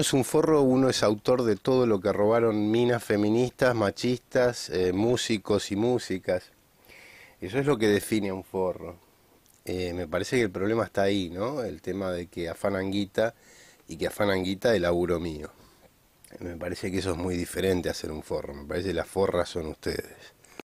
es un forro, uno es autor de todo lo que robaron minas feministas, machistas, eh, músicos y músicas. Eso es lo que define a un forro. Eh, me parece que el problema está ahí, ¿no? El tema de que afanan guita y que afanan guita de laburo mío. Me parece que eso es muy diferente a ser un forro. Me parece que las forras son ustedes.